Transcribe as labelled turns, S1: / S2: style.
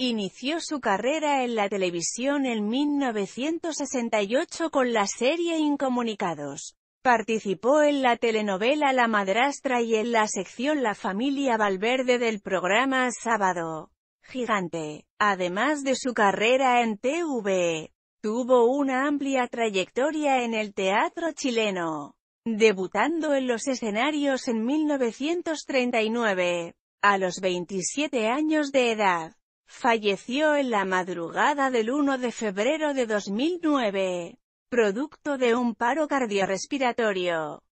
S1: Inició su carrera en la televisión en 1968 con la serie Incomunicados. Participó en la telenovela La Madrastra y en la sección La Familia Valverde del programa Sábado Gigante. Además de su carrera en TV, tuvo una amplia trayectoria en el teatro chileno, debutando en los escenarios en 1939, a los 27 años de edad falleció en la madrugada del 1 de febrero de 2009, producto de un paro cardiorrespiratorio.